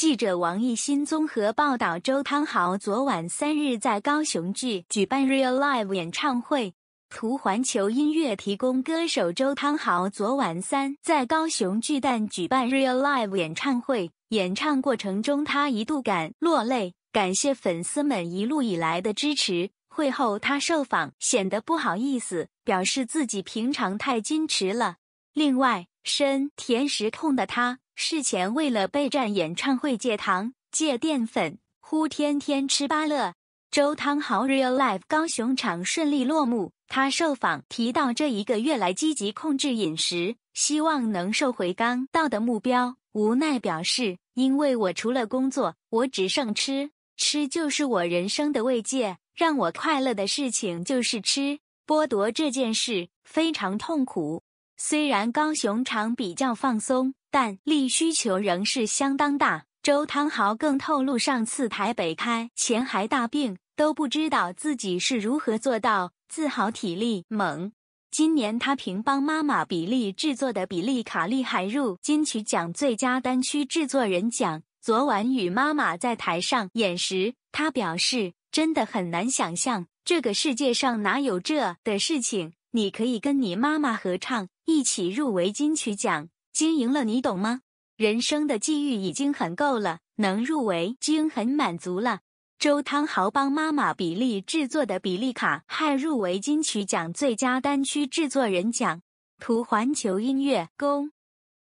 记者王艺新综合报道：周汤豪昨晚三日在高雄巨举办 Real Live 演唱会，图环球音乐提供。歌手周汤豪昨晚三在高雄巨蛋举办 Real Live 演唱会，演唱过程中他一度感落泪，感谢粉丝们一路以来的支持。会后他受访，显得不好意思，表示自己平常太矜持了。另外，深甜食控的他。事前为了备战演唱会，戒糖、戒淀粉，呼天天吃芭乐周汤。豪 r e a l life 高雄场顺利落幕。他受访提到，这一个月来积极控制饮食，希望能瘦回刚到的目标。无奈表示，因为我除了工作，我只剩吃，吃就是我人生的慰藉，让我快乐的事情就是吃。剥夺这件事非常痛苦。虽然高雄场比较放松，但力需求仍是相当大。周汤豪更透露，上次台北开前还大病，都不知道自己是如何做到自豪体力猛。今年他凭帮妈妈比利制作的《比利卡利》海入金曲奖最佳单曲制作人奖。昨晚与妈妈在台上演时，他表示：“真的很难想象，这个世界上哪有这的事情。”你可以跟你妈妈合唱，一起入围金曲奖，经营了你懂吗？人生的际遇已经很够了，能入围已经很满足了。周汤豪帮妈妈比利制作的《比利卡》还入围金曲奖最佳单曲制作人奖。图：环球音乐宫。